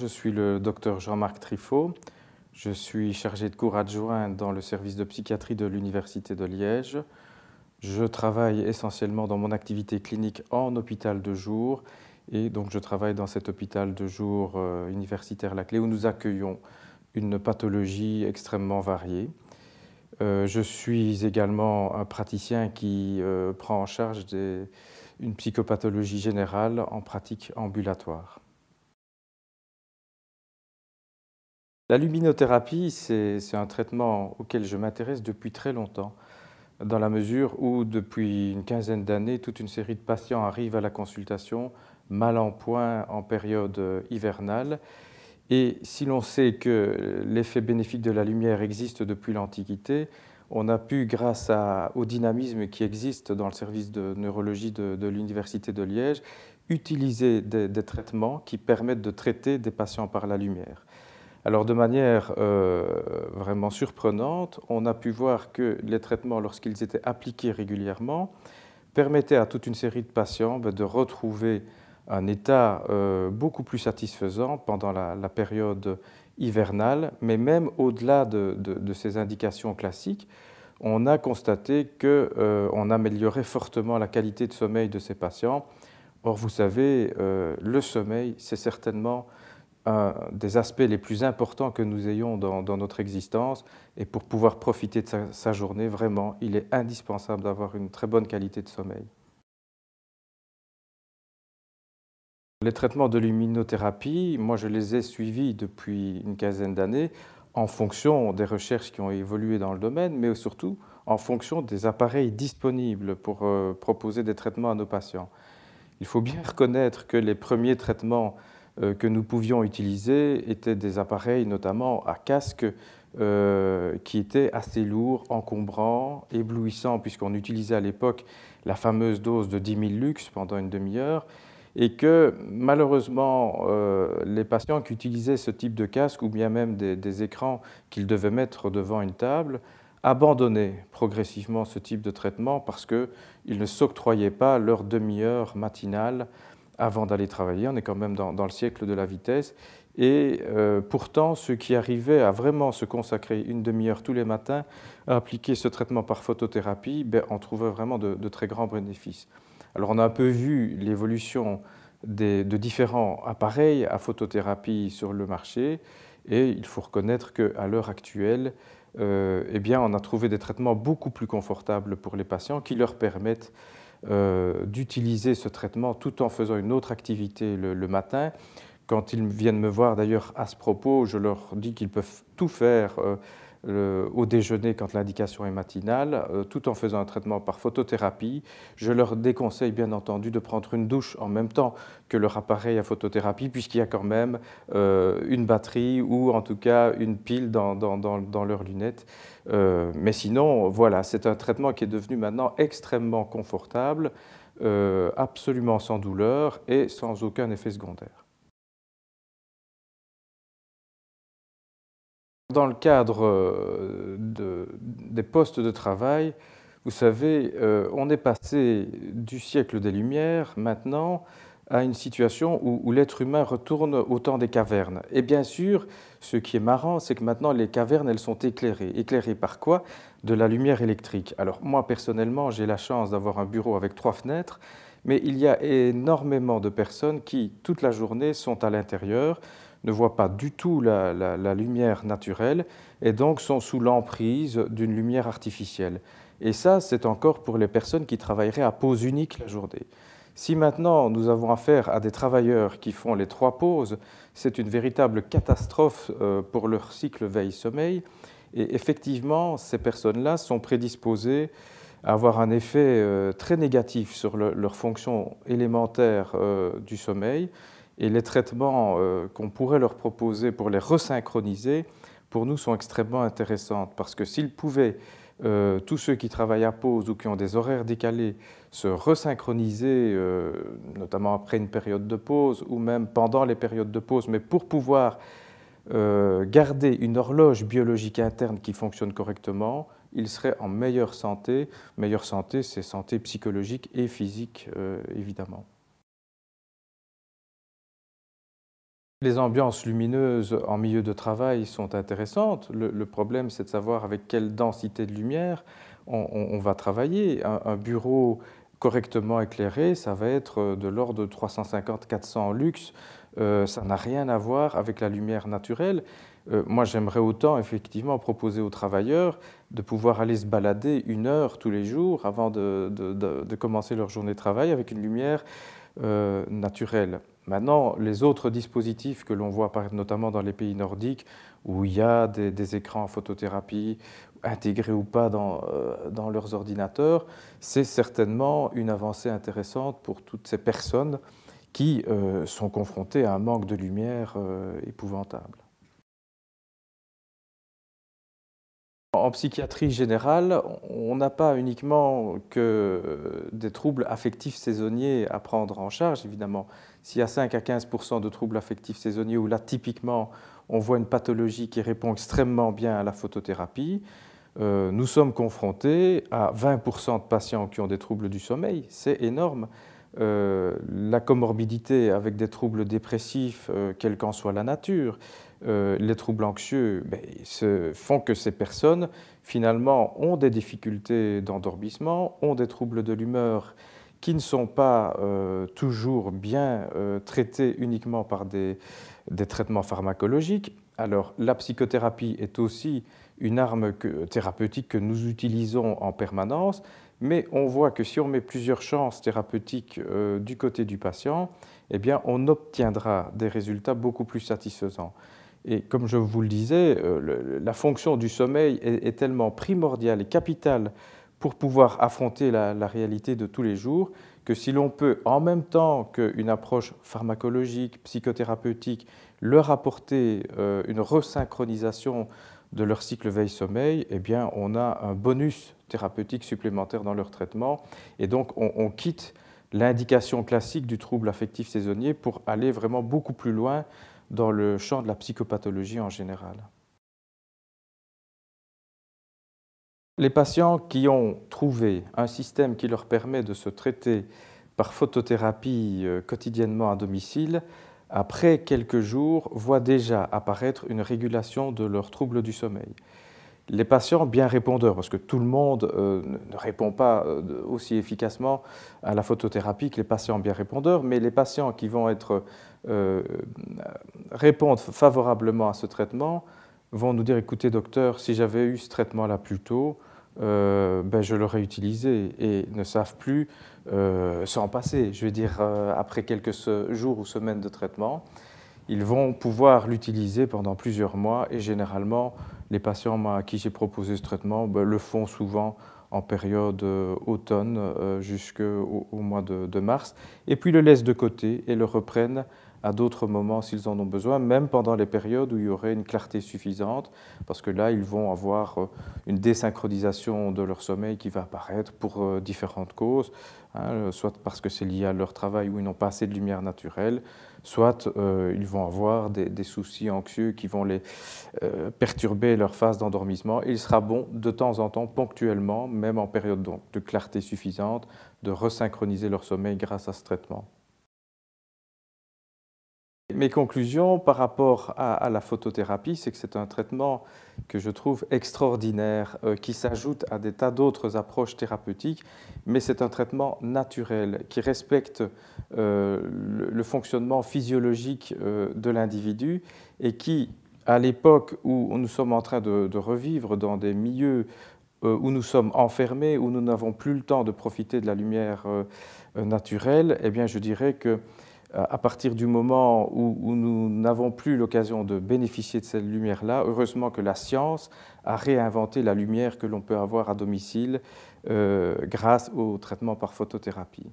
Je suis le docteur Jean-Marc Triffaut. Je suis chargé de cours adjoint dans le service de psychiatrie de l'Université de Liège. Je travaille essentiellement dans mon activité clinique en hôpital de jour et donc je travaille dans cet hôpital de jour euh, universitaire La Clé où nous accueillons une pathologie extrêmement variée. Euh, je suis également un praticien qui euh, prend en charge une psychopathologie générale en pratique ambulatoire. La luminothérapie, c'est un traitement auquel je m'intéresse depuis très longtemps, dans la mesure où depuis une quinzaine d'années, toute une série de patients arrivent à la consultation, mal en point en période hivernale. Et si l'on sait que l'effet bénéfique de la lumière existe depuis l'Antiquité, on a pu, grâce au dynamisme qui existe dans le service de neurologie de, l'Université de Liège, utiliser des traitements qui permettent de traiter des patients par la lumière. Alors de manière euh, vraiment surprenante, on a pu voir que les traitements, lorsqu'ils étaient appliqués régulièrement, permettaient à toute une série de patients ben, de retrouver un état euh, beaucoup plus satisfaisant pendant la, période hivernale, mais même au-delà de, ces indications classiques, on a constaté qu'on euh, améliorait fortement la qualité de sommeil de ces patients. Or, vous savez, le sommeil, c'est certainement des aspects les plus importants que nous ayons dans, notre existence. Et pour pouvoir profiter de sa, journée, vraiment, il est indispensable d'avoir une très bonne qualité de sommeil. Les traitements de luminothérapie, moi je les ai suivis depuis une quinzaine d'années en fonction des recherches qui ont évolué dans le domaine, mais surtout en fonction des appareils disponibles pour euh, proposer des traitements à nos patients. Il faut bien reconnaître que les premiers traitements euh, que nous pouvions utiliser étaient des appareils, notamment à casque, euh, qui étaient assez lourds, encombrants, éblouissants, puisqu'on utilisait à l'époque la fameuse dose de 10 000 lux pendant une demi-heure, et que malheureusement, euh, les patients qui utilisaient ce type de casque, ou bien même des, des écrans qu'ils devaient mettre devant une table, abandonnaient progressivement ce type de traitement parce qu'ils ne s'octroyaient pas leur demi-heure matinale avant d'aller travailler. On est quand même dans, le siècle de la vitesse. Et euh, pourtant, ceux qui arrivaient à vraiment se consacrer une demi-heure tous les matins à appliquer ce traitement par photothérapie, ben, on trouvait vraiment de, très grands bénéfices. Alors on a un peu vu l'évolution de différents appareils à photothérapie sur le marché. Et il faut reconnaître qu'à l'heure actuelle, euh, eh bien, on a trouvé des traitements beaucoup plus confortables pour les patients qui leur permettent euh, d'utiliser ce traitement tout en faisant une autre activité le, matin. Quand ils viennent me voir d'ailleurs à ce propos, je leur dis qu'ils peuvent tout faire. Euh, au déjeuner quand l'indication est matinale, euh, tout en faisant un traitement par photothérapie. Je leur déconseille bien entendu de prendre une douche en même temps que leur appareil à photothérapie, puisqu'il y a quand même euh, une batterie ou en tout cas une pile dans, dans, leurs lunettes. Euh, mais sinon, voilà, c'est un traitement qui est devenu maintenant extrêmement confortable, absolument sans douleur et sans aucun effet secondaire. Dans le cadre euh, des postes de travail, vous savez, euh, on est passé du siècle des Lumières maintenant à une situation où l'être humain retourne au temps des cavernes. Et bien sûr, ce qui est marrant, c'est que maintenant les cavernes, elles sont éclairées. Éclairées par quoi De la lumière électrique. Alors moi, personnellement, j'ai la chance d'avoir un bureau avec trois fenêtres, mais il y a énormément de personnes qui, toute la journée, sont à l'intérieur, ne voient pas du tout la, lumière naturelle et donc sont sous l'emprise d'une lumière artificielle. Et ça, c'est encore pour les personnes qui travailleraient à pause unique la journée. Si maintenant nous avons affaire à des travailleurs qui font les trois pauses, c'est une véritable catastrophe euh, pour leur cycle veille-sommeil. Et effectivement, ces personnes-là sont prédisposées à avoir un effet euh, très négatif sur leur fonction élémentaire euh, du sommeil, et les traitements euh, qu'on pourrait leur proposer pour les resynchroniser, pour nous, sont extrêmement intéressantes parce que s'ils pouvaient, euh, tous ceux qui travaillent à pause ou qui ont des horaires décalés, se resynchroniser, euh, notamment après une période de pause ou même pendant les périodes de pause, mais pour pouvoir garder une horloge biologique interne qui fonctionne correctement, ils seraient en meilleure santé. Meilleure santé, c'est santé psychologique et physique, évidemment. Les ambiances lumineuses en milieu de travail sont intéressantes. Le, problème, c'est de savoir avec quelle densité de lumière on, va travailler. Un, bureau correctement éclairé, ça va être euh, de l'ordre de 350-400 lux. Euh, ça n'a rien à voir avec la lumière naturelle. Euh, moi, j'aimerais autant effectivement proposer aux travailleurs de pouvoir aller se balader une heure tous les jours avant de, commencer leur journée de travail avec une lumière naturelle. Maintenant, les autres dispositifs que l'on voit apparaître notamment dans les pays nordiques, où il y a des, écrans en photothérapie intégrés ou pas euh, dans, leurs ordinateurs, c'est certainement une avancée intéressante pour toutes ces personnes qui euh, sont confrontées à un manque de lumière euh, épouvantable. En psychiatrie générale, on n'a pas uniquement que des troubles affectifs saisonniers à prendre en charge, évidemment. S'il y a 5 à 15 de troubles affectifs saisonniers, où là, typiquement, on voit une pathologie qui répond extrêmement bien à la photothérapie, euh, nous sommes confrontés à 20 de patients qui ont des troubles du sommeil. C'est énorme. Euh, la comorbidité avec des troubles dépressifs, euh, quelle qu'en soit la nature, euh, les troubles anxieux ben, se font que ces personnes, finalement, ont des difficultés d'endormissement, ont des troubles de l'humeur qui ne sont pas euh, toujours bien euh, traités uniquement par des, traitements pharmacologiques. Alors la psychothérapie est aussi une arme thérapeutique que nous utilisons en permanence, mais on voit que si on met plusieurs chances thérapeutiques du côté du patient, eh bien on obtiendra des résultats beaucoup plus satisfaisants. Et comme je vous le disais, euh, la fonction du sommeil est, tellement primordiale et capitale pour pouvoir affronter la, réalité de tous les jours que si l'on peut, en même temps qu'une approche pharmacologique, psychothérapeutique, leur apporter euh, une resynchronisation de leur cycle veille-sommeil, eh bien, on a un bonus thérapeutique supplémentaire dans leur traitement. Et donc, on quitte l'indication classique du trouble affectif saisonnier pour aller vraiment beaucoup plus loin dans le champ de la psychopathologie en général. Les patients qui ont trouvé un système qui leur permet de se traiter par photothérapie euh, quotidiennement à domicile, après quelques jours, voient déjà apparaître une régulation de leurs troubles du sommeil les patients bien répondeurs, parce que tout le monde euh, ne répond pas euh, aussi efficacement à la photothérapie que les patients bien répondeurs, mais les patients qui vont être, euh, répondre favorablement à ce traitement vont nous dire, écoutez docteur, si j'avais eu ce traitement-là plus tôt, ben, je l'aurais utilisé et ne savent plus s'en passer. Je veux dire, après quelques jours ou semaines de traitement, ils vont pouvoir l'utiliser pendant plusieurs mois et généralement les patients à qui j'ai proposé ce traitement ben, le font souvent en période euh, automne euh, jusqu'au mois de, mars, et puis le laissent de côté et le reprennent à d'autres moments s'ils en ont besoin, même pendant les périodes où il y aurait une clarté suffisante, parce que là, ils vont avoir euh, une désynchronisation de leur sommeil qui va apparaître pour euh, différentes causes, hein, euh, soit parce que c'est lié à leur travail où ils n'ont pas assez de lumière naturelle, soit ils vont avoir des, soucis anxieux qui vont les perturber leur phase d'endormissement. Il sera bon de temps en temps, ponctuellement, même en période de clarté suffisante, de resynchroniser leur sommeil grâce à ce traitement mes conclusions par rapport à, la photothérapie, c'est que c'est un traitement que je trouve extraordinaire, euh, qui s'ajoute à des tas d'autres approches thérapeutiques, mais c'est un traitement naturel qui respecte euh, le, fonctionnement physiologique euh, de l'individu et qui, à l'époque où nous sommes en train de, de revivre dans des milieux où nous sommes enfermés, où nous n'avons plus le temps de profiter de la lumière naturelle, eh bien je dirais que à partir du moment où, nous n'avons plus l'occasion de bénéficier de cette lumière-là, heureusement que la science a réinventé la lumière que l'on peut avoir à domicile euh, grâce au traitement par photothérapie.